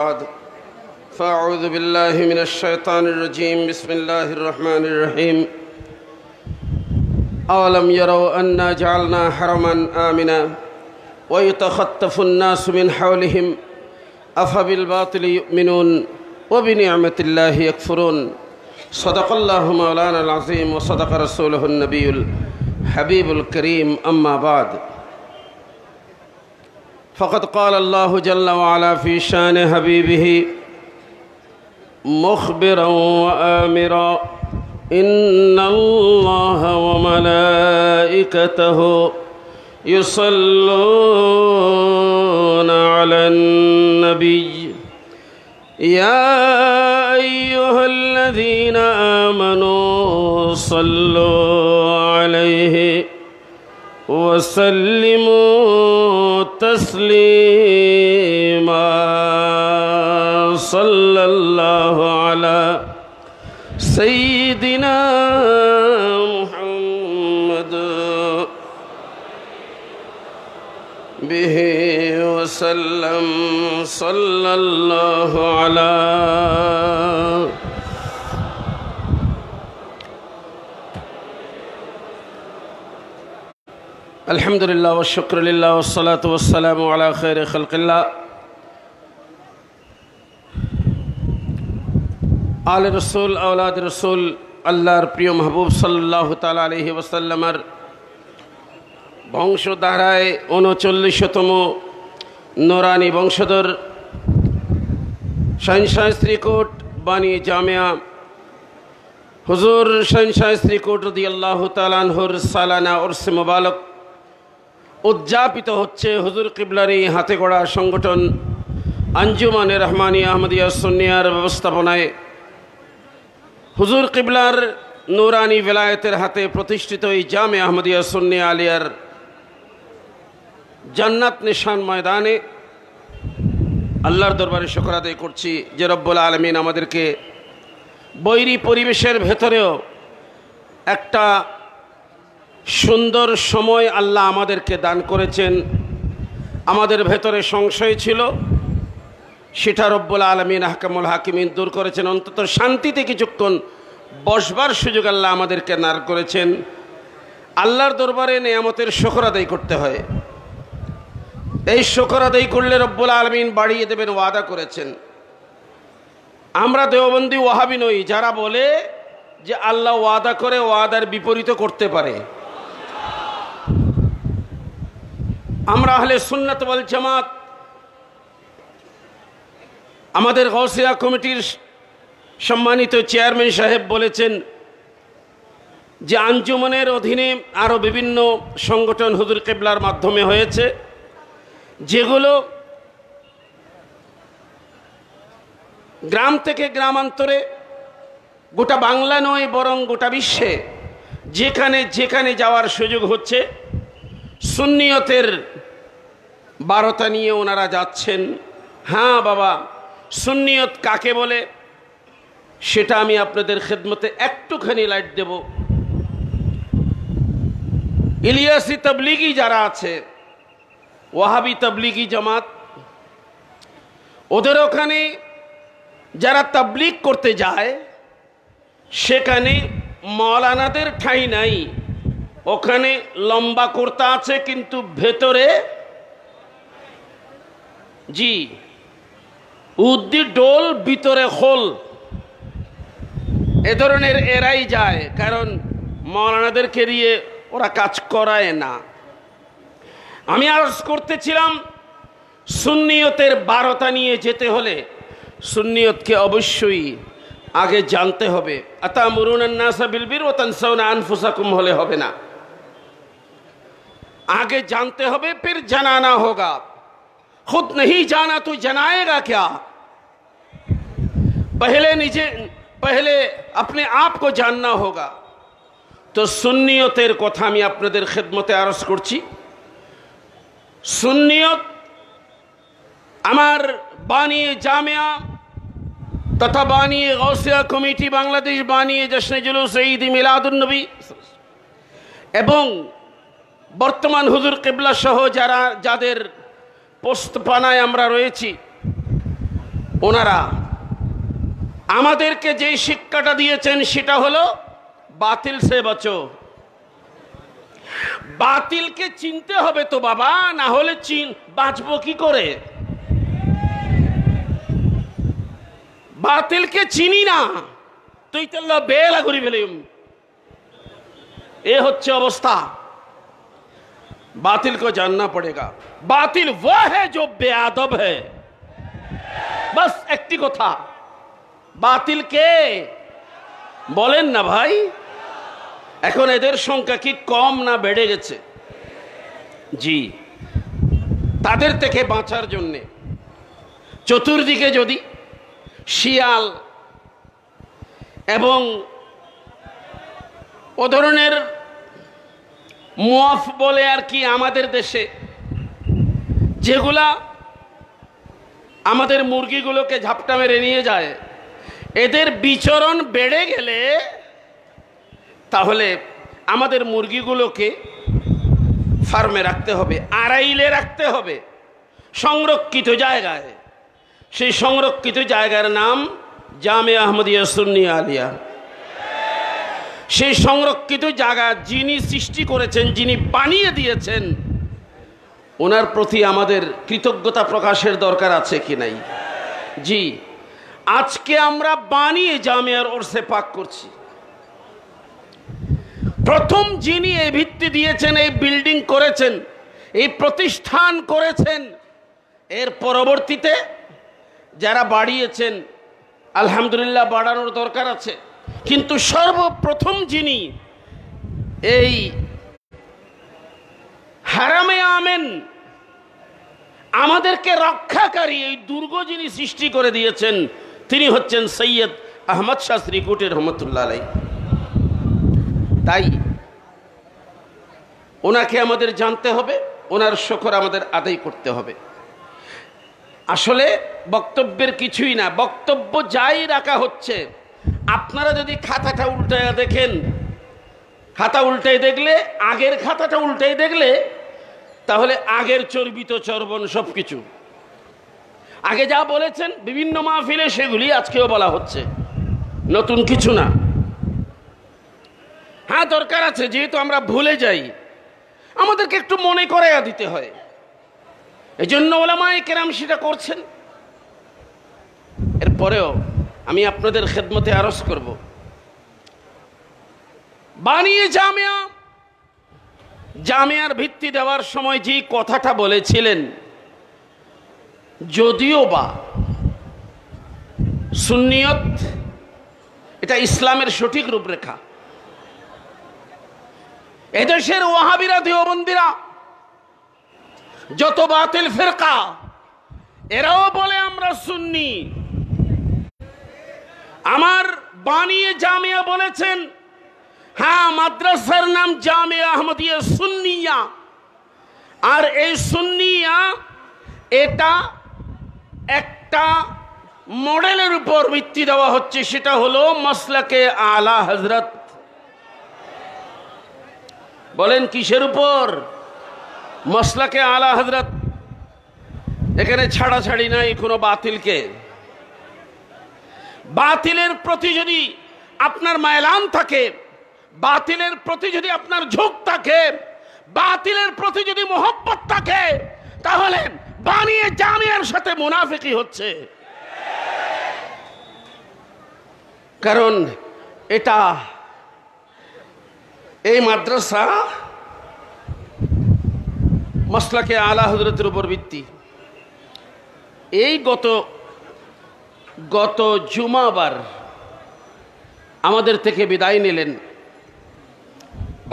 بعد فأعوذ بالله من الشيطان الرجيم بسم الله الرحمن الرحيم أولم يروا أنا جعلنا حرما آمنا ويتخطف الناس من حولهم أفبالباطل يؤمنون وبنعمة الله يكفرون صدق الله مولانا العظيم وصدق رسوله النبي الحبيب الكريم أما بعد فقد قال الله جل وعلا في شان حبيبه مخبرا وآمرا إن الله وملائكته يصلون على النبي يا أيها الذين آمنوا صلوا عليه وسلموا تسليما صلى الله على سيدنا محمد به وسلم صلى الله على الحمد لله والشكر لله والصلاة والسلام على خير خلق الله আল রসুল আওলাদ রসুল আল্লাহর প্রিয় মাহবুব সাল্লাহ তাল আলহি ওসাল্লামার বংশধারায় উনচল্লিশতম নোরানি বংশধর সাইনশাহ শ্রীকোট বাণী জামিয়া হুজুর সাইনশাহ শ্রীকোট রদি আল্লাহ তালানহুর সালানা ওরসে মোবালক উদযাপিত হচ্ছে হুজুর কিবলার এই হাতে গড়া সংগঠন আঞ্জুমান রহমানি আহমদিয়া সন্নিয়ার ব্যবস্থাপনায় হুজুর কিবলার নুরানি বেলায়েতের হাতে প্রতিষ্ঠিত এই জামে আহমদিয়া সন্নিয়া আলিয়ার জান্নাত নিশান ময়দানে আল্লাহর দরবারে শকর আদায় করছি যে রব্বুল আলমিন আমাদেরকে বৈরী পরিবেশের ভেতরেও একটা সুন্দর সময় আল্লাহ আমাদেরকে দান করেছেন আমাদের ভেতরে সংশয় ছিল সেটা রব্বুল আলমিন হাকামুল হাকিমিন দূর করেছেন অন্তত শান্তিতে কিছুক্ষণ বসবার সুযোগ আল্লাহ আমাদেরকে নার করেছেন আল্লাহর দরবারে নেয়ামতের শকর আদায় করতে হয় এই শকর আদায় করলে রব্বুল আলমিন বাড়িয়ে দেবেন ওয়াদা করেছেন আমরা দেওবন্দি ওয়াহাবি নই যারা বলে যে আল্লাহ ওয়াদা করে ওয়াদার বিপরীত করতে পারে আমরা হলে সুন্নত বল জামাত আমাদের গৌসিয়া কমিটির সম্মানিত চেয়ারম্যান সাহেব বলেছেন যে আঞ্জুমানের অধীনে আরও বিভিন্ন সংগঠন হুজুর কেবলার মাধ্যমে হয়েছে যেগুলো গ্রাম থেকে গ্রামান্তরে গোটা বাংলা নয় বরং গোটা বিশ্বে যেখানে যেখানে যাওয়ার সুযোগ হচ্ছে সুন্নিয়তের বারতা নিয়ে ওনারা যাচ্ছেন হ্যাঁ বাবা সুন্নিয়ত কাকে বলে সেটা আমি আপনাদের খেদমতে একটুখানি লাইট দেব ইলিয়াসি তবলিগি যারা আছে ওয়াহাবি তবলিগি জামাত ওদের ওখানে যারা তাবলিগ করতে যায় সেখানে মৌলানাদের ঠাঁই নাই ওখানে লম্বা কুর্তা আছে কিন্তু ভেতরে জি উদ্দি ডোল ভিতরে খোল এ ধরনের এরাই যায় কারণ মৌলানাদের দিয়ে ওরা কাজ করায় না আমি আরজ করতেছিলাম সুন্নিয়তের বারতা নিয়ে যেতে হলে সুন্নিয়তকে অবশ্যই আগে জানতে হবে আতা মুরুনান্নাসা বিলবির ও তানসাউনা আনফুসাকুম হলে হবে না আগে জানতে হবে পির জানানা হোগা খুদ নেই জানা तो जनाएगा क्या पहले निजे पहले अपने आप को जानना তো সুন্নিয়তের কথা আমি আপনাদের খেদমতে আরজ করছি সুন্নিয়ত আমার বানিয়ে জামিয়া তথা বানিয়ে গৌসিয়া কমিটি বাংলাদেশ বানিয়ে জশ্নে জুলুস সঈদি মিলাদুলনবী এবং বর্তমান হুজুর কেবলা সহ যারা যাদের পোস্তপানায় আমরা রয়েছি ওনারা আমাদেরকে যেই শিক্ষাটা দিয়েছেন সেটা হলো বাতিল সে বাঁচো বাতিলকে চিনতে হবে তো বাবা না হলে চিন বাঁচবো কি করে বাতিলকে চিনি না তুই তো বেলা ঘুরি ফেলিম এ হচ্ছে অবস্থা बातिल को जानना पड़ेगा बातिल वह है जो बेआदब है बस একটি কথা বাতিল কে বলেন না ভাই এখন এদের সংখ্যা কি কম না বেড়ে গেছে জি তাদের থেকে বাঁচার জন্যে চতুর্দিকে যদি শিয়াল এবং ও ধরনের মফ বলে আর কি আমাদের দেশে যেগুলা আমাদের মুরগিগুলোকে ঝাপটা মেরে নিয়ে যায় এদের বিচরণ বেড়ে গেলে তাহলে আমাদের মুরগিগুলোকে ফার্মে রাখতে হবে আড়াইলে রাখতে হবে সংরক্ষিত জায়গায় সেই সংরক্ষিত জায়গার নাম জামে আহমদিয়া সুন্নি আলিয়া সেই সংরক্ষিত জায়গা যিনি সৃষ্টি করেছেন যিনি বানিয়ে দিয়েছেন ওনার প্রতি আমাদের কৃতজ্ঞতা প্রকাশের দরকার আছে কি নাই জি আজকে আমরা বানিয়ে জামিয়ার ওরসে পাক করছি প্রথম যিনি এই ভিত্তি দিয়েছেন এই বিল্ডিং করেছেন এই প্রতিষ্ঠান করেছেন এর পরবর্তীতে যারা বাড়িয়েছেন আলহামদুলিল্লাহ বাড়ানোর দরকার আছে কিন্তু সর্বপ্রথম যিনি এই হারামে আমেন আমাদেরকে রক্ষাকারী এই দুর্গ যিনি সৃষ্টি করে দিয়েছেন তিনি হচ্ছেন সৈয়দ আহমদ শাস্ত্রী কুটির রহমতুল্লাহ আলাই তাই ওনাকে আমাদের জানতে হবে ওনার শখর আমাদের আদায় করতে হবে আসলে বক্তব্যের কিছুই না বক্তব্য যাই রাখা হচ্ছে আপনারা যদি খাতাটা উল্টায় দেখেন খাতা উল্টাই দেখলে আগের খাতাটা উল্টাই দেখলে তাহলে আগের চর্বিত চর্বণ সব কিছু আগে যা বলেছেন বিভিন্ন মাহফিলে সেগুলি আজকেও বলা হচ্ছে নতুন কিছু না হ্যাঁ দরকার আছে যেহেতু আমরা ভুলে যাই আমাদেরকে একটু মনে করাইয়া দিতে হয় এই জন্য ওলামায় কেরাম সেটা করছেন এরপরেও আমি আপনাদের খেদমতে আরজ করব বানিয়ে জামিয়া জামিয়ার ভিত্তি দেওয়ার সময় যে কথাটা বলেছিলেন যদিও বা সুন্নিয়ত এটা ইসলামের সঠিক রূপরেখা এদেশের ওয়াহাবিরা দেহবন্দিরা যত বাতিল ফেরকা এরাও বলে আমরা সুন্নি আমার বানিয়ে জামিয়া বলেছেন হ্যাঁ মাদ্রাসার নাম জামে আহমদিয়া সুন্নিয়া আর এই সুন্নিয়া এটা একটা মডেলের উপর ভিত্তি দেওয়া হচ্ছে সেটা হলো মসলাকে আলা হজরত বলেন কিসের উপর মসলাকে আলা হজরত এখানে ছাড়া ছাড়ি নাই কোনো বাতিলকে বাতিলের প্রতি যদি আপনার মায়লান থাকে বাতিলের প্রতি যদি আপনার ঝোঁক থাকে বাতিলের প্রতি যদি মোহব্বত থাকে তাহলে বানিয়ে জামিয়ার সাথে মুনাফিকি হচ্ছে কারণ এটা এই মাদ্রাসা মসলাকে আলা হজরতের উপর ভিত্তি এই গত গত জুমাবার আমাদের থেকে বিদায় নিলেন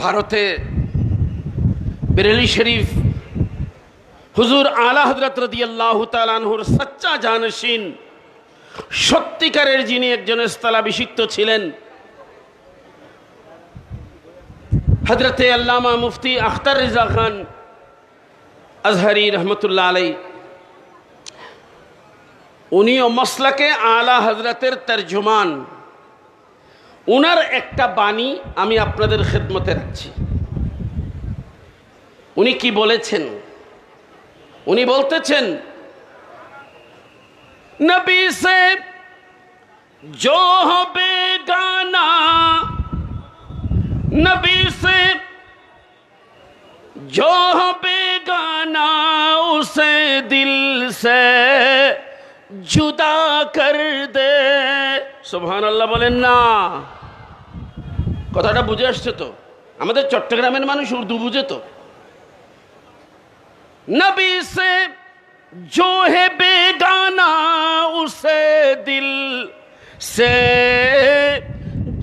ভারতে বেরেলি শরীফ হুজুর আলা হজরত রদিয়াল্লাহ তালানহুর সচ্চা জানসীন সত্যিকারের যিনি একজন স্থলাভিষিক্ত ছিলেন হজরতে আল্লামা মুফতি আখতার রিজা খান আজহারি রহমতুল্লাহ আলাই উনিও মসলাকে আলা হজরতের তর্জমান উনার একটা বাণী আমি আপনাদের খেদমতে রাখছি উনি কি বলেছেন উনি বলতেছেন নবী সে जो हो बेगाना नबी से जो हो দিল সে জুদা কর দে সোহান আল্লাহ বলেন না কথাটা বুঝে আসছে তো আমাদের চট্টগ্রামের মানুষ উর্দু বুঝে তো নবী সে জো হে বেগানা উসে দিল সে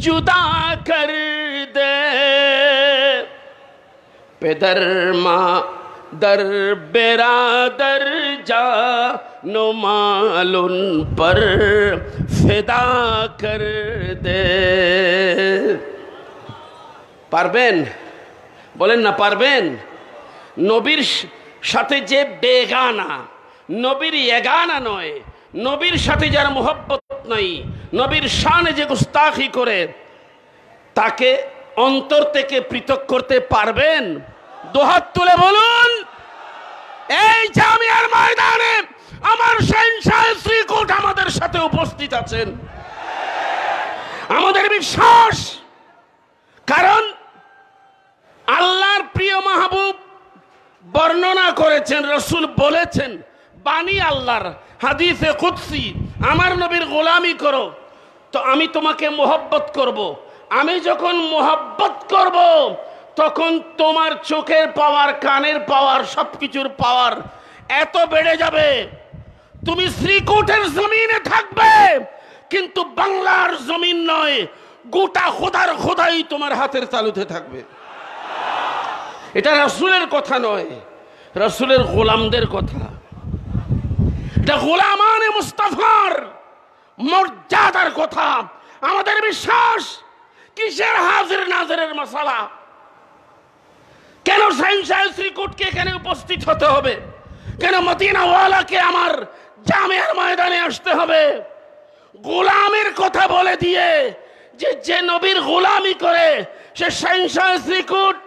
জুদা কর দে পেদর মা দর বেরাদর जानो माल उन पर ফেদা কর দে পারবেন বলেন না পারবেন নবীর সাথে যে বেগানা নবীর এগানা নয় নবীর সাথে যার মোহব্বত নাই নবীর শানে যে গুস্তাখি করে তাকে অন্তর থেকে পৃথক করতে পারবেন দোহাত তুলে বলুন এই জামিয়ার ময়দানে আমার শ্রীকোট আমাদের সাথে উপস্থিত আছেন আমাদের বিশ্বাস কারণ আল্লাহর প্রিয় মাহবুব বর্ণনা করেছেন রসুল বলেছেন বাণী আল্লাহর হাদিসে কুৎসি আমার নবীর গোলামি করো তো আমি তোমাকে মোহব্বত করব। আমি যখন মোহব্বত করব। তখন তোমার চোখের পাওয়ার কানের পাওয়ার সব কিছুর পাওয়ার এত বেড়ে যাবে তুমি শ্রীকোটের জমিনে থাকবে কিন্তু বাংলার জমিন নয় গোটা খোদার খোদাই তোমার হাতের তালুতে থাকবে এটা রসুলের কথা নয় রসুলের গোলামদের কথা এটা গোলামানে মুস্তাফার মর্যাদার কথা আমাদের বিশ্বাস কিসের হাজির নাজারের মশালা কেন সাইনশাহ শ্রীকুটকে এখানে উপস্থিত হতে হবে কেন মতিনাওয়ালাকে আমার জামিয়ার ময়দানে আসতে হবে গোলামের কথা বলে দিয়ে যে যে নবীর গোলামি করে সে সাইনশাহ শ্রীকুট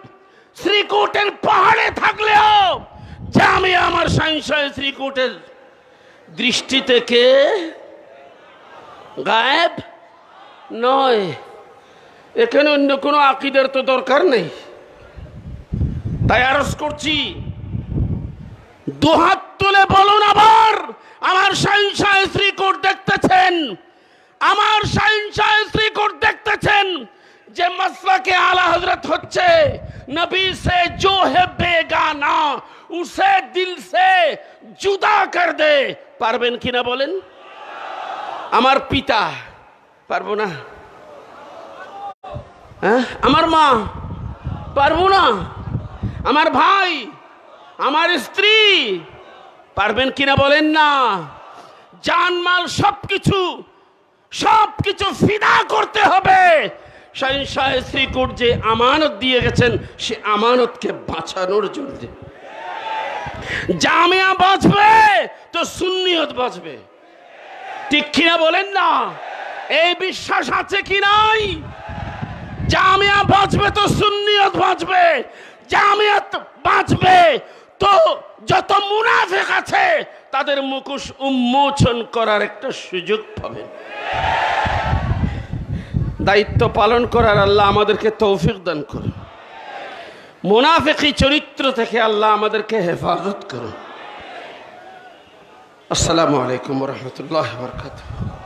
শ্রীকুটের পাহাড়ে থাকলেও জামে আমার সাইনশাহ শ্রীকুটের দৃষ্টি থেকে গায়েব নয় এখানে অন্য কোনো আকিদের তো দরকার নেই তাই আরজ করছি দুহাত তুলে বলুন আবার আমার সাইনশাহ কোর্ট দেখতেছেন আমার সাইনশাহ কোর্ট দেখতেছেন যে মাসলাকে আলা হজরত হচ্ছে নবী সে জো হে বেগানা উসে দিল সে জুদা কর দে পারবেন কিনা বলেন আমার পিতা পারবো না হ্যাঁ আমার মা পারবো না আমার ভাই আমার স্ত্রী পারবেন কিনা বলেন না জানমাল সব কিছু সব কিছু ফিদা করতে হবে শাহিন শাহ শ্রীকুট যে আমানত দিয়ে গেছেন সে আমানতকে বাঁচানোর জন্য জামিয়া বাঁচবে তো সুন্নিয়ত বাঁচবে ঠিক কিনা বলেন না এই বিশ্বাস আছে কি নাই জামিয়া বাঁচবে তো সুন্নিয়ত বাঁচবে জামিয়াত বাঁচবে তো যত মুনাফেক আছে তাদের মুখোশ উন্মোচন করার একটা সুযোগ পাবে দায়িত্ব পালন করার আল্লাহ আমাদেরকে তৌফিক দান করে মুনাফেকি চরিত্র থেকে আল্লাহ আমাদেরকে হেফাজত করে আসসালামু আলাইকুম রহমতুল্লাহ বরকাত